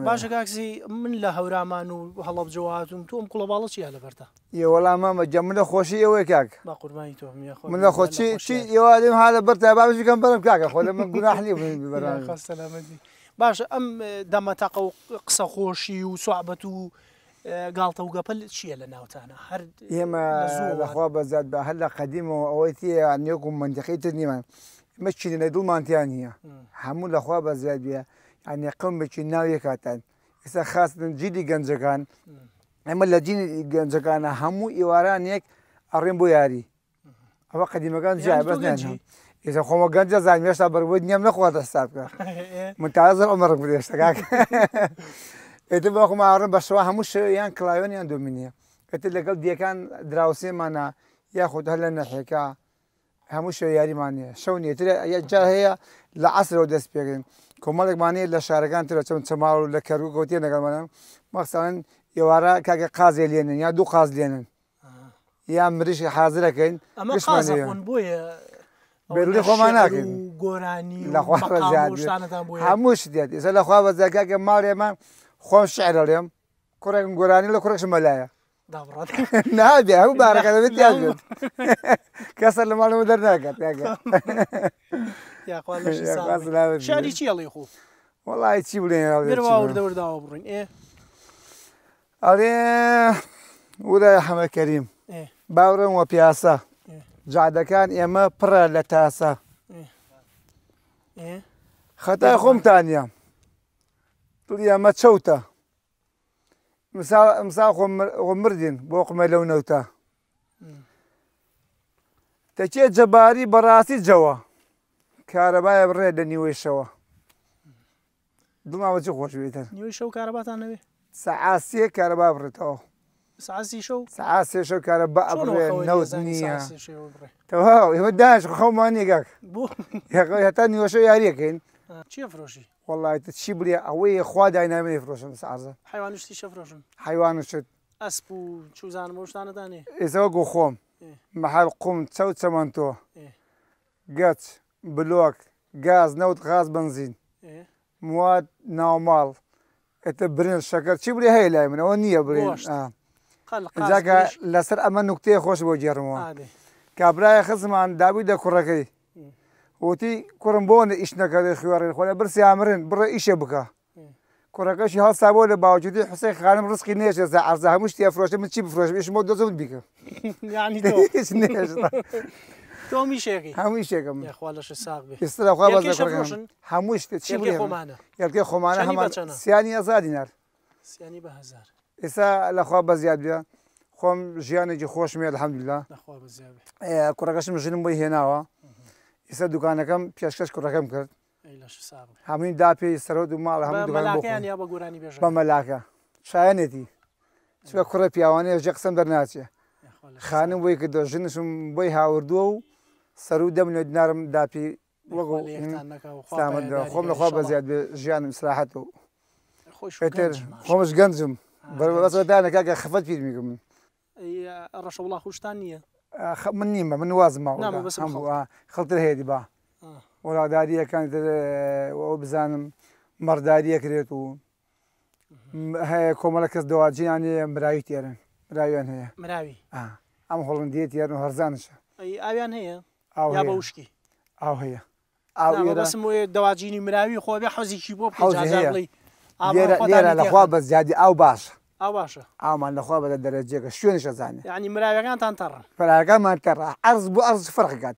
باشە کاکسی من لە هەورامان و هەڵب جواتم تۆم کوڵە باڵە چیە لە بەرتا ئێوەڵام مامە جە منە خۆشی ئەوەی کاک قوربانی تۆ منە خۆچی چی ئێوادەم ها لە بەرتا بابژکەم بەرم کاکە خۆ لە من گوناحلی بەرانسەلامەتی باشە ئەم دەمەتاقە و قسە خۆشی و سوعبەت و گاڵتە و گەپل چییە لە ناوتانە هەر ئێمە لەخوا بەزات بە هەر لە قەدیمەوە ئەوەی تێ نێکم منندقی تر نیمان مەچینە دوڵمانتیان نییە هەموو لەخوا بە زیادە ئەنی قەمێکی ناویە کاتان ئێستا خاستن جیدی گەنجەکان ئەمە لە جین گەنجەکانە هەموو ئێواران یەک ئەڕێن بۆ یاری ئەوە قەدیمەکان جیای بەزنیان ئێستا خۆمە گەنجە زان ێشتا بەربوو نیەم نەخوا دەستا بکە من تازر ئەمە ڕک بدێشتەکاک ئێتە بۆ خۆماڕم بەشەوە هەموو شیان کلاوێنیان دومینیە ئێتە لەگەڵ دیەکان دراوسێمانە یاخود هەر لە نەحێکە هەموو شێ یاریمانە شەو نێتر جا هەیە لە عسرەوە دەست پێگرن کۆمەڵێکمانەیە لە شارەکان ترە چەم چەماڵ و لە کەرو گوتیە لەگەڵمانم مەخسان ئێوارە کاکە قازێ لێنن یا دوو قاز لێنن یا مریشی حاضرەکەین بێروی خۆمان ناکەین گۆرانی هەمووش دێت ئێستا لەخوا بەزەکە کە ماڵێمان خۆم شعرەڵێم کوڕێکم گۆرانی لە کوڕێکشمەلایە دابرات نادي هو بارك انا بدي اقعد كسر لما انا مدرنا قاعد يا اخوان ليش صار شعري شي يلا يخو والله شي بلين بروا ورده ورده وبرين ايه علي ودا يا حمد كريم ايه باورن وبياسا جعده كان يما برا لتاسا ايه خطا خم ثانيه تقول يا ما تشوته مسا خۆ مردین بۆ قمە لەو نەوتە دەچێت جەباری بەڕاستی جەوە کارەبایە بڕێ لە نیوەیشەوە دڵماوە چ خۆش بێتە نیوەی شەو کارەباتان نەوێ سەعاسیە کارەبا بڕێتەوە سازی شەو ساسێ شەو کارە بە ئەڕێ نەوت نییە تەواو ئێوە داش خەومان یگەک هێتا نیوەشە یاریەکەین چی فرۆشی وڵایە چی بێ ئەوەیە خوا داینامێ فرۆشم سازە حیوانشتی شەفرۆشم حیوانشت ئەسپ و چوزانم شتانەدانێ ئێزەوە گۆ خۆم مەحل قوم چەو چەمان تۆ گەچ بلۆک گاز نەوت غاز بنزین مواد ناوماڵ ئێتە برن شەکەر چی بێ هەیە لای منەوە نییە برێنجاکە لەسەر ئەمە نوکتەیە خۆش بۆ جێڕمەوە کابرایە خزمان دابوی دە کوڕەکەی وتی کوڕم بۆ ئیش نەکەی خوێڕێن خۆ لە برسی ئامرن بڕە ئیشە بکە کوڕەکەشی هەڵسا بۆ لە باوجودی حسەی خانم ڕسکی نێژە زە ئازا هەموو شتی فرۆشە من چی بفرۆشم ئیشمە دۆزت بیکە هەموو شێکم هەموو یەکێ خۆمانە هەمان سیانی ئەزادینار ئێستا لەخوا بە زیاد بێ خۆم ژیانێکی خۆشمێت هەمدولا کوڕەکەشم ژنم بۆی هێناوە ئێستا دوکانەکەم پێشکەش کوڕەکەم کرد هەمووی دا پێی سەرۆ دو ماڵ هەموو بە مەلاکە شایەنێتی چوە کوڕە پیاوانەیە ژە قسەم دەرناچێ خانم بۆی کە دۆژنشم بۆی هاوردووە و سەر و دەم دینارم داپی وەگو خۆم لەخوا بە زیاد ژیانم سراحەت و پێتر خۆمش گەنجم بەدانەکە خفت پیر میگم ڕەشە وڵا خوشتان نییە من نیمە من وازمە خەڵتر هەیەدی با وڵاداریەکان بزانم مەرداریەکرێت و هەیە کۆمەڵە کەس دەواجییانە مراوی تێرن مراویان هەیە مراوی ئەم هۆڵندیە تێرن و هەرزانشە ئاویان هەیە ئاو بە وشکی ئاو هەیە ئاوەسم دەواجینی مراوی خۆبێ حەزیکی بۆ حەڵی لێرە لەخوا بە زیادی ئاو باشە ئەو باشە ئامان آه، لەخوا بەدە دەرەجێکە شوێنشە زانێت ینی يعني مراوەکان تان تەڕ فراگەمان تەڕ ئەرز بۆ ئەرز فرقات